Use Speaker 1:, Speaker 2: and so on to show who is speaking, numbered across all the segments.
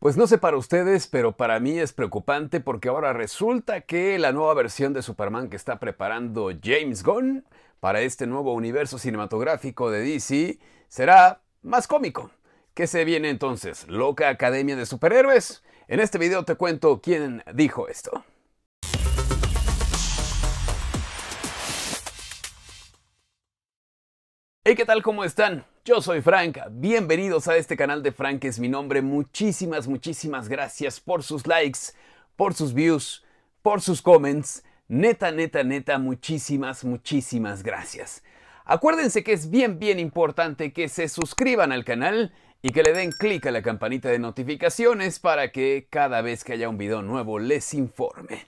Speaker 1: Pues no sé para ustedes, pero para mí es preocupante porque ahora resulta que la nueva versión de Superman que está preparando James Gunn para este nuevo universo cinematográfico de DC será más cómico. ¿Qué se viene entonces? ¿Loca Academia de Superhéroes? En este video te cuento quién dijo esto. Hey, ¿qué tal? ¿Cómo están? Yo soy Frank, bienvenidos a este canal de Frank es mi nombre. Muchísimas, muchísimas gracias por sus likes, por sus views, por sus comments. Neta, neta, neta, muchísimas, muchísimas gracias. Acuérdense que es bien, bien importante que se suscriban al canal y que le den clic a la campanita de notificaciones para que cada vez que haya un video nuevo les informe.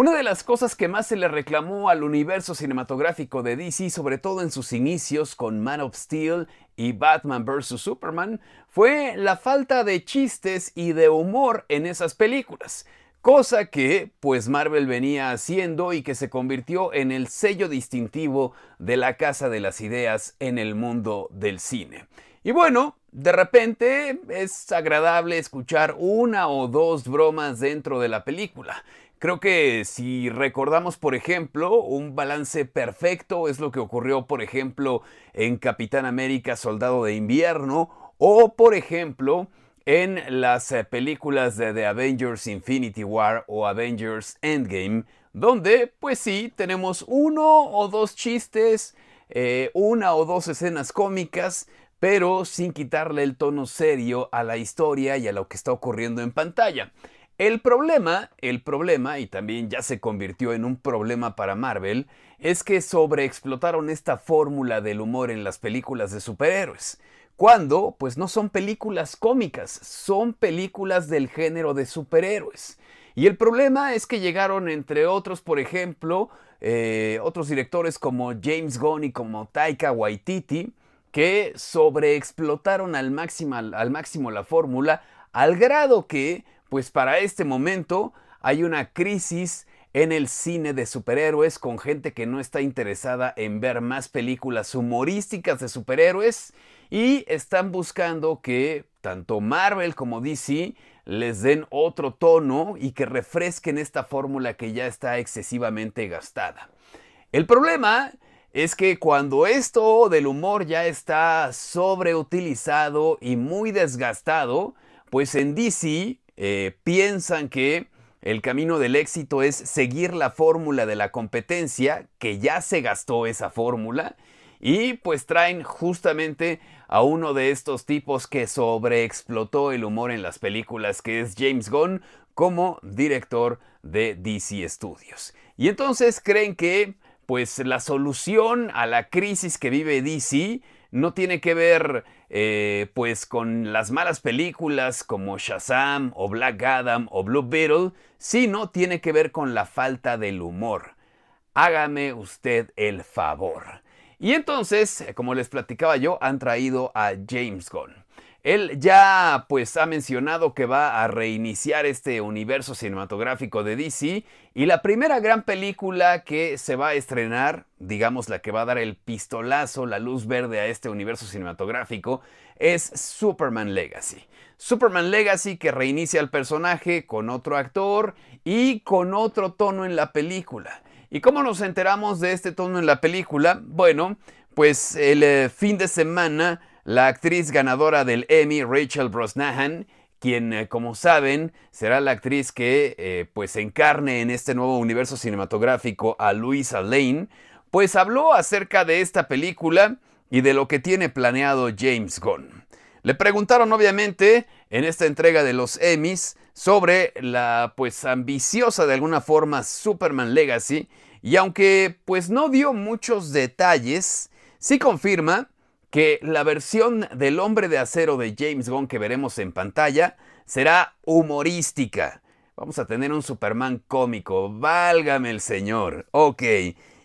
Speaker 1: Una de las cosas que más se le reclamó al universo cinematográfico de DC, sobre todo en sus inicios con Man of Steel y Batman vs. Superman, fue la falta de chistes y de humor en esas películas. Cosa que, pues Marvel venía haciendo y que se convirtió en el sello distintivo de la Casa de las Ideas en el mundo del cine. Y bueno, de repente es agradable escuchar una o dos bromas dentro de la película. Creo que si recordamos, por ejemplo, un balance perfecto es lo que ocurrió, por ejemplo, en Capitán América Soldado de Invierno o, por ejemplo, en las eh, películas de The Avengers Infinity War o Avengers Endgame, donde, pues sí, tenemos uno o dos chistes, eh, una o dos escenas cómicas, pero sin quitarle el tono serio a la historia y a lo que está ocurriendo en pantalla. El problema, el problema, y también ya se convirtió en un problema para Marvel, es que sobreexplotaron esta fórmula del humor en las películas de superhéroes. Cuando, pues no son películas cómicas, son películas del género de superhéroes. Y el problema es que llegaron, entre otros, por ejemplo, eh, otros directores como James Gunn y como Taika Waititi, que sobreexplotaron al al máximo la fórmula, al grado que pues para este momento hay una crisis en el cine de superhéroes con gente que no está interesada en ver más películas humorísticas de superhéroes y están buscando que tanto Marvel como DC les den otro tono y que refresquen esta fórmula que ya está excesivamente gastada. El problema es que cuando esto del humor ya está sobreutilizado y muy desgastado, pues en DC eh, piensan que el camino del éxito es seguir la fórmula de la competencia, que ya se gastó esa fórmula, y pues traen justamente a uno de estos tipos que sobreexplotó el humor en las películas, que es James Gunn, como director de DC Studios. Y entonces creen que pues la solución a la crisis que vive DC no tiene que ver eh, pues con las malas películas como Shazam o Black Adam o Blue Beetle, no tiene que ver con la falta del humor. Hágame usted el favor. Y entonces, eh, como les platicaba yo, han traído a James Gunn. Él ya pues ha mencionado que va a reiniciar este universo cinematográfico de DC y la primera gran película que se va a estrenar, digamos la que va a dar el pistolazo, la luz verde a este universo cinematográfico, es Superman Legacy. Superman Legacy que reinicia al personaje con otro actor y con otro tono en la película. ¿Y cómo nos enteramos de este tono en la película? Bueno, pues el eh, fin de semana la actriz ganadora del Emmy, Rachel Brosnahan, quien, eh, como saben, será la actriz que eh, pues encarne en este nuevo universo cinematográfico a Louisa Lane, pues habló acerca de esta película y de lo que tiene planeado James Gunn. Le preguntaron obviamente en esta entrega de los Emmys sobre la pues ambiciosa de alguna forma Superman Legacy y aunque pues no dio muchos detalles, sí confirma que la versión del hombre de acero de James Gunn que veremos en pantalla será humorística. Vamos a tener un Superman cómico, válgame el señor, ok.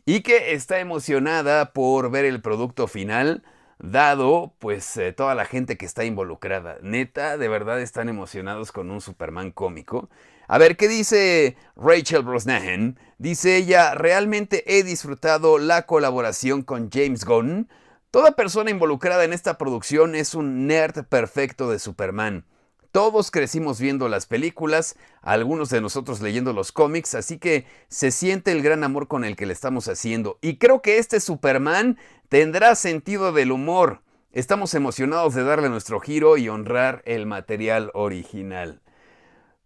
Speaker 1: Y que está emocionada por ver el producto final, dado pues eh, toda la gente que está involucrada. Neta, de verdad están emocionados con un Superman cómico. A ver, ¿qué dice Rachel Brosnahan? Dice ella, realmente he disfrutado la colaboración con James Gunn Toda persona involucrada en esta producción es un nerd perfecto de Superman. Todos crecimos viendo las películas, algunos de nosotros leyendo los cómics, así que se siente el gran amor con el que le estamos haciendo. Y creo que este Superman tendrá sentido del humor. Estamos emocionados de darle nuestro giro y honrar el material original.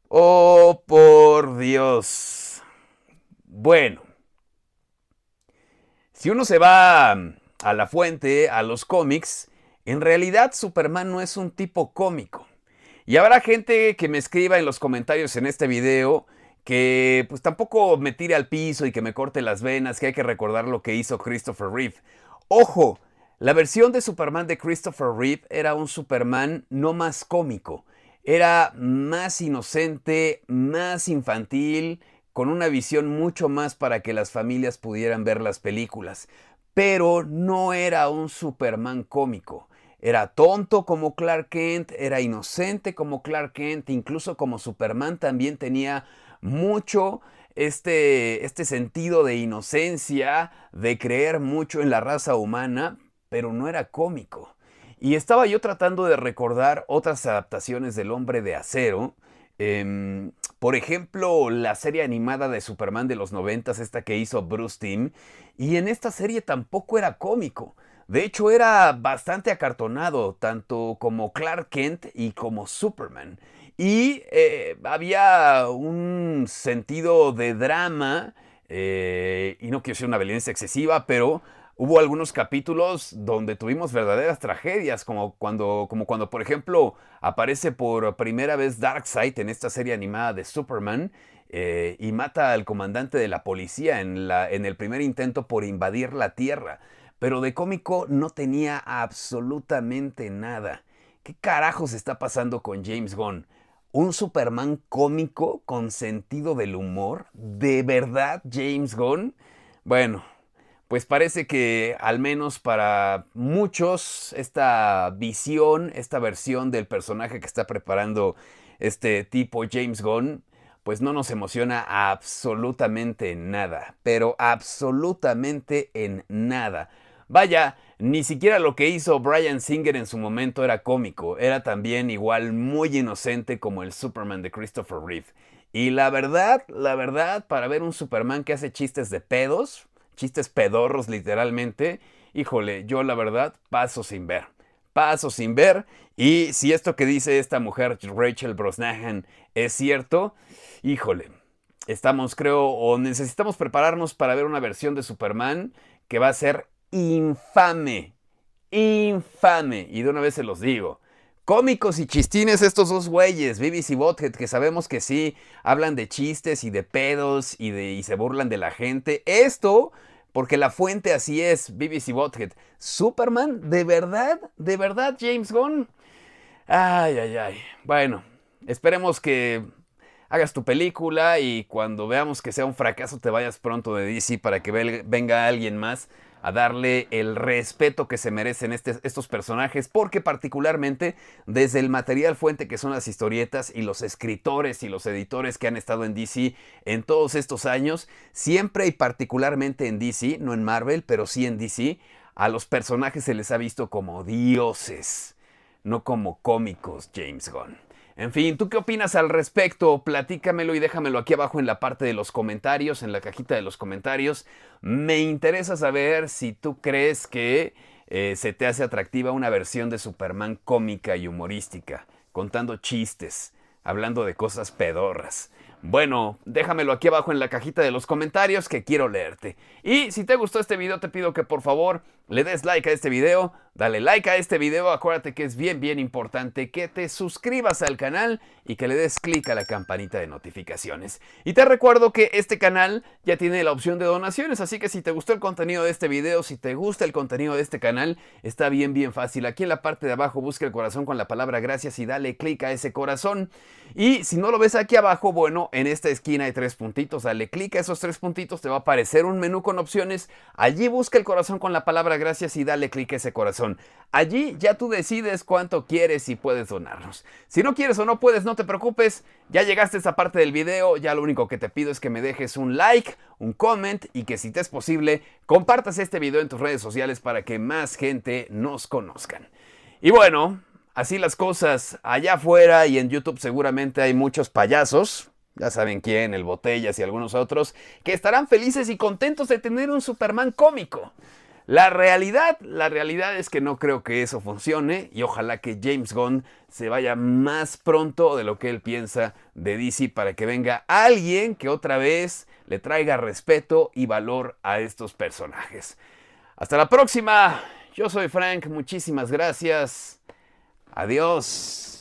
Speaker 1: Oh, por Dios. Bueno. Si uno se va a la fuente, a los cómics, en realidad Superman no es un tipo cómico. Y habrá gente que me escriba en los comentarios en este video que pues tampoco me tire al piso y que me corte las venas, que hay que recordar lo que hizo Christopher Reeve. Ojo, la versión de Superman de Christopher Reeve era un Superman no más cómico, era más inocente, más infantil, con una visión mucho más para que las familias pudieran ver las películas pero no era un Superman cómico. Era tonto como Clark Kent, era inocente como Clark Kent, incluso como Superman también tenía mucho este, este, sentido de inocencia, de creer mucho en la raza humana, pero no era cómico. Y estaba yo tratando de recordar otras adaptaciones del hombre de acero, Em, por ejemplo, la serie animada de Superman de los 90, esta que hizo Bruce Tim, y en esta serie tampoco era cómico. De hecho, era bastante acartonado, tanto como Clark Kent y como Superman. Y eh, había un sentido de drama, eh, y no quiero ser una violencia excesiva, pero Hubo algunos capítulos donde tuvimos verdaderas tragedias, como cuando, como cuando por ejemplo aparece por primera vez Darkseid en esta serie animada de Superman eh, y mata al comandante de la policía en, la, en el primer intento por invadir la Tierra. Pero de cómico no tenía absolutamente nada. ¿Qué carajos está pasando con James Gunn? un Superman cómico con sentido del humor? ¿De verdad, James Gunn? Bueno, pues parece que al menos para muchos esta visión, esta versión del personaje que está preparando este tipo James Gunn, pues no nos emociona absolutamente nada, pero absolutamente en nada. Vaya, ni siquiera lo que hizo Brian Singer en su momento era cómico, era también igual muy inocente como el Superman de Christopher Reeve. Y la verdad, la verdad, para ver un Superman que hace chistes de pedos, chistes pedorros literalmente, híjole, yo la verdad paso sin ver. Paso sin ver. Y si esto que dice esta mujer, Rachel Brosnahan, es cierto, híjole, estamos creo o necesitamos prepararnos para ver una versión de Superman que va a ser infame. Infame. Y de una vez se los digo. Cómicos y chistines estos dos güeyes, BBC y Bothead, que sabemos que sí, hablan de chistes y de pedos y, de, y se burlan de la gente. Esto porque la fuente así es, BBC Bothead. Superman, de verdad, de verdad, James Gunn. Ay, ay, ay. Bueno, esperemos que hagas tu película y cuando veamos que sea un fracaso te vayas pronto de DC para que venga alguien más a darle el respeto que se merecen este, estos personajes, porque particularmente desde el material fuente que son las historietas y los escritores y los editores que han estado en DC en todos estos años, siempre y particularmente en DC, no en Marvel, pero sí en DC, a los personajes se les ha visto como dioses, no como cómicos, James Gunn. En fin, ¿tú qué opinas al respecto? Platícamelo y déjamelo aquí abajo en la parte de los comentarios, en la cajita de los comentarios. Me interesa saber si tú crees que eh, se te hace atractiva una versión de Superman cómica y humorística, contando chistes, hablando de cosas pedorras. Bueno, déjamelo aquí abajo en la cajita de los comentarios que quiero leerte. Y si te gustó este video, te pido que por favor le des like a este video, dale like a este video, acuérdate que es bien, bien importante que te suscribas al canal y que le des clic a la campanita de notificaciones. Y te recuerdo que este canal ya tiene la opción de donaciones, así que si te gustó el contenido de este video, si te gusta el contenido de este canal, está bien, bien fácil. Aquí en la parte de abajo busca el corazón con la palabra gracias y dale clic a ese corazón. Y si no lo ves aquí abajo, bueno, en esta esquina hay tres puntitos, dale clic a esos tres puntitos, te va a aparecer un menú con opciones, allí busca el corazón con la palabra gracias y dale clic a ese corazón. Allí ya tú decides cuánto quieres y puedes donarnos. Si no quieres o no puedes, no te preocupes, ya llegaste a esta parte del video, ya lo único que te pido es que me dejes un like, un comment y que si te es posible, compartas este video en tus redes sociales para que más gente nos conozcan. Y bueno, así las cosas allá afuera y en YouTube seguramente hay muchos payasos ya saben quién, el Botellas y algunos otros, que estarán felices y contentos de tener un Superman cómico. La realidad, la realidad es que no creo que eso funcione y ojalá que James Gunn se vaya más pronto de lo que él piensa de DC para que venga alguien que otra vez le traiga respeto y valor a estos personajes. Hasta la próxima. Yo soy Frank, muchísimas gracias. Adiós.